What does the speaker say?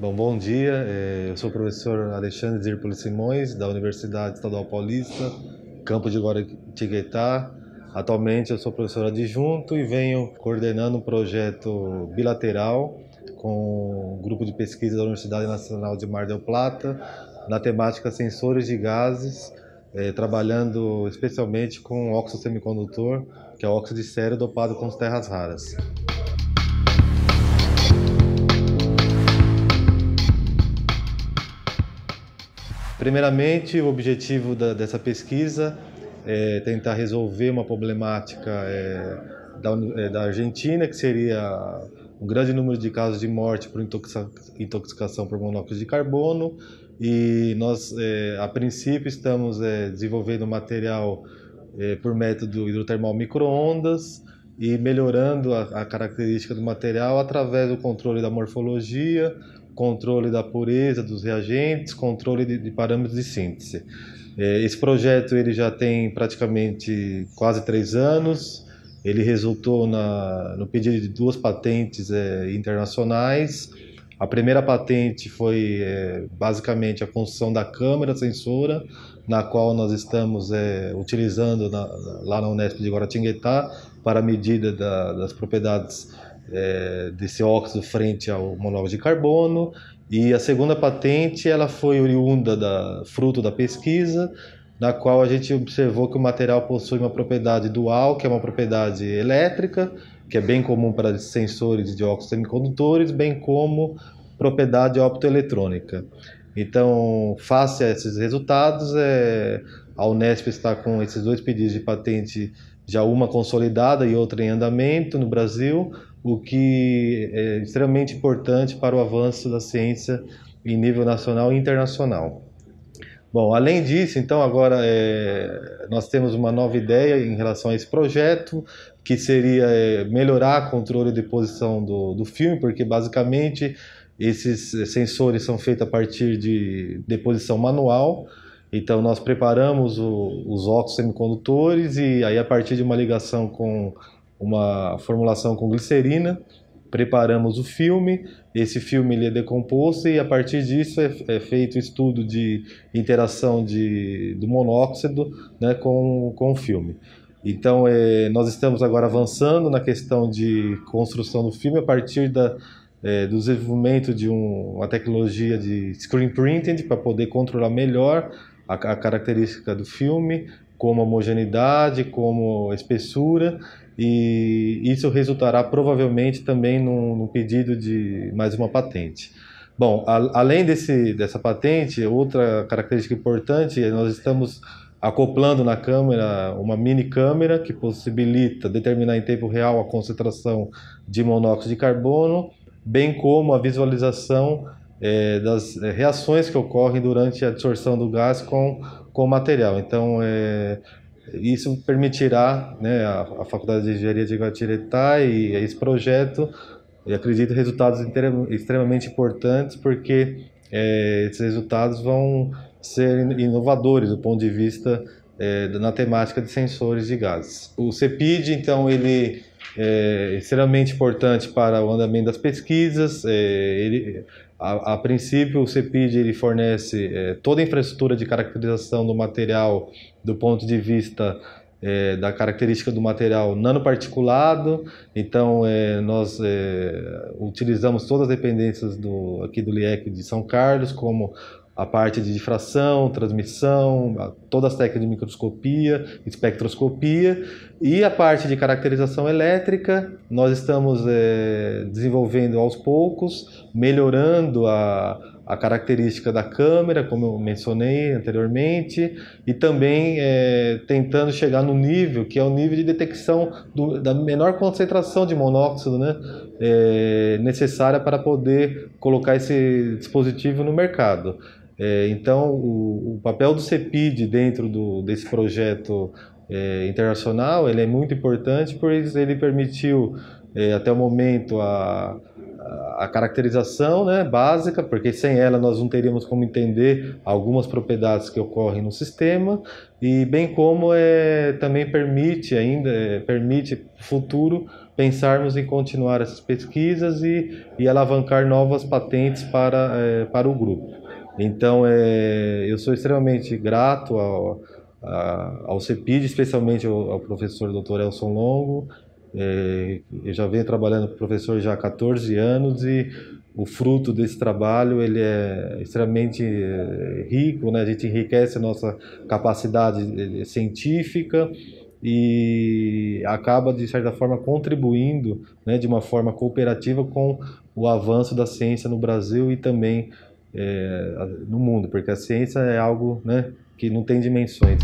Bom, bom dia. É, eu sou o professor Alexandre Zirpoli Simões, da Universidade Estadual Paulista, campo de Guaratinguetá. Atualmente eu sou professor adjunto e venho coordenando um projeto bilateral com um grupo de pesquisa da Universidade Nacional de Mar del Plata na temática sensores de gases, é, trabalhando especialmente com óxido semicondutor, que é óxido de sério dopado com terras raras. Primeiramente, o objetivo da, dessa pesquisa é tentar resolver uma problemática é, da, é, da, Argentina, que seria um grande número de casos de morte por intoxicação por monóxido de carbono. E nós, é, a princípio, estamos é, desenvolvendo material é, por método hidrotermal microondas e melhorando a, a característica do material através do controle da morfologia, controle da pureza dos reagentes, controle de, de parâmetros de síntese. É, esse projeto ele já tem praticamente quase três anos. Ele resultou na, no pedido de duas patentes é, internacionais. A primeira patente foi é, basicamente a construção da câmera sensora, na qual nós estamos é, utilizando na, lá na Unesp de Guaratinguetá para a medida da, das propriedades é, desse óxido frente ao monóxido de carbono. E a segunda patente ela foi oriunda da fruto da pesquisa, na qual a gente observou que o material possui uma propriedade dual, que é uma propriedade elétrica, que é bem comum para sensores de óxido semicondutores, bem como propriedade optoeletrônica. Então, face a esses resultados, é, a Unesp está com esses dois pedidos de patente, já uma consolidada e outra em andamento no Brasil, o que é extremamente importante para o avanço da ciência em nível nacional e internacional. Bom, além disso, então agora é, nós temos uma nova ideia em relação a esse projeto, que seria é, melhorar o controle de posição do, do filme, porque basicamente esses sensores são feitos a partir de deposição manual. Então nós preparamos o, os óculos semicondutores e aí a partir de uma ligação com uma formulação com glicerina, preparamos o filme, esse filme ele é decomposto e a partir disso é, é feito o estudo de interação de, do monóxido né, com, com o filme. Então, é, nós estamos agora avançando na questão de construção do filme a partir da, é, do desenvolvimento de um, uma tecnologia de screen printing para poder controlar melhor a, a característica do filme, como homogeneidade, como espessura e isso resultará provavelmente também num, num pedido de mais uma patente. Bom, a, além desse, dessa patente, outra característica importante é nós estamos acoplando na câmera uma mini câmera que possibilita determinar em tempo real a concentração de monóxido de carbono, bem como a visualização é, das eh, reações que ocorrem durante a absorção do gás com, com o material. Então, é, isso permitirá né, a, a Faculdade de Engenharia de Guatiretá e esse projeto, eu acredito, resultados extremamente importantes, porque é, esses resultados vão ser inovadores do ponto de vista é, na temática de sensores de gases. O CEPID, então, ele é extremamente importante para o andamento das pesquisas, é, ele a, a princípio, o CEPID ele fornece é, toda a infraestrutura de caracterização do material do ponto de vista é, da característica do material nanoparticulado. Então, é, nós é, utilizamos todas as dependências do, aqui do LIEC de São Carlos, como a parte de difração, transmissão, todas as técnicas de microscopia, espectroscopia e a parte de caracterização elétrica. Nós estamos é, desenvolvendo aos poucos, melhorando a, a característica da câmera, como eu mencionei anteriormente, e também é, tentando chegar no nível que é o nível de detecção do, da menor concentração de monóxido né, é, necessária para poder colocar esse dispositivo no mercado. É, então, o, o, papel do CEPID dentro do, desse projeto é, internacional ele é muito importante, pois ele permitiu, é, até o momento, a, a caracterização né, básica, porque sem ela nós não teríamos como entender algumas propriedades que ocorrem no sistema, e bem como é, também permite ainda, é, permite futuro pensarmos em continuar essas pesquisas e, e alavancar novas patentes para, é, para o grupo. Então, é, eu sou extremamente grato ao, ao CEPID, especialmente ao, ao professor Dr. Elson Longo. É, eu já venho trabalhando com o professor já há 14 anos e o fruto desse trabalho ele é extremamente é, rico, né? a gente enriquece a nossa capacidade é, é, científica e acaba, de certa forma, contribuindo né, de uma forma cooperativa com o avanço da ciência no Brasil e também é, no mundo, porque a ciência é algo né, que não tem dimensões.